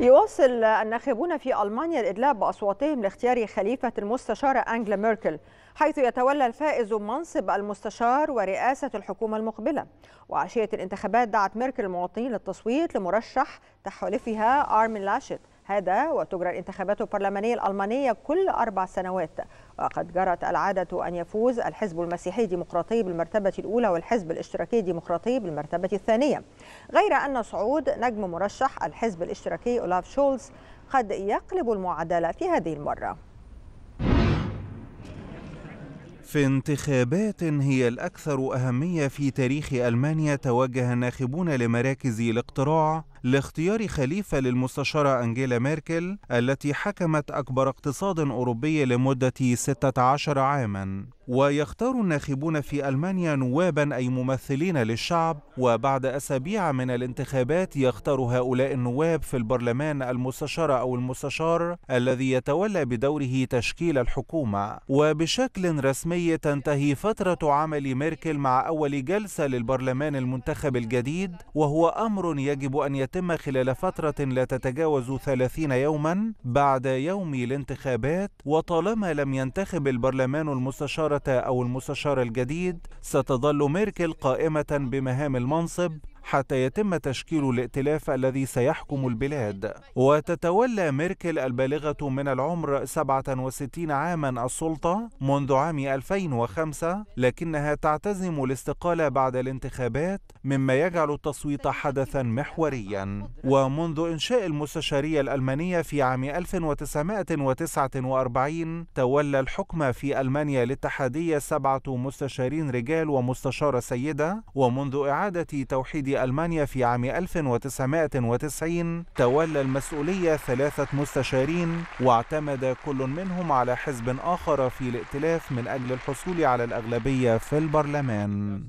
يواصل الناخبون في ألمانيا الإدلاء بأصواتهم لاختيار خليفة المستشارة أنجلا ميركل حيث يتولى الفائز منصب المستشار ورئاسة الحكومة المقبلة وعشية الانتخابات دعت ميركل المواطنين للتصويت لمرشح تحالفها أرمين لاشت هذا وتجرى الانتخابات البرلمانية الألمانية كل أربع سنوات وقد جرت العادة أن يفوز الحزب المسيحي الديمقراطي بالمرتبة الأولى والحزب الاشتراكي الديمقراطي بالمرتبة الثانية غير أن صعود نجم مرشح الحزب الاشتراكي أولاف شولز قد يقلب المعادلة في هذه المرة في انتخابات هي الأكثر أهمية في تاريخ ألمانيا توجه الناخبون لمراكز الاقتراع لاختيار خليفة للمستشارة أنجيلا ميركل التي حكمت أكبر اقتصاد أوروبي لمدة 16 عاماً ويختار الناخبون في ألمانيا نواباً أي ممثلين للشعب وبعد أسابيع من الانتخابات يختار هؤلاء النواب في البرلمان المستشارة أو المستشار الذي يتولى بدوره تشكيل الحكومة وبشكل رسمي تنتهي فترة عمل ميركل مع أول جلسة للبرلمان المنتخب الجديد وهو أمر يجب أن يتم خلال فترة لا تتجاوز 30 يوما بعد يوم الانتخابات وطالما لم ينتخب البرلمان المستشارة أو المستشار الجديد ستظل ميركل قائمة بمهام المنصب حتى يتم تشكيل الائتلاف الذي سيحكم البلاد وتتولى ميركل البالغة من العمر 67 عاما السلطة منذ عام 2005 لكنها تعتزم الاستقالة بعد الانتخابات مما يجعل التصويت حدثا محوريا ومنذ إنشاء المستشارية الألمانية في عام 1949 تولى الحكم في ألمانيا الاتحادية سبعة مستشارين رجال ومستشارة سيدة ومنذ إعادة توحيد ألمانيا في عام 1990 تولى المسؤولية ثلاثة مستشارين واعتمد كل منهم على حزب آخر في الائتلاف من أجل الحصول على الأغلبية في البرلمان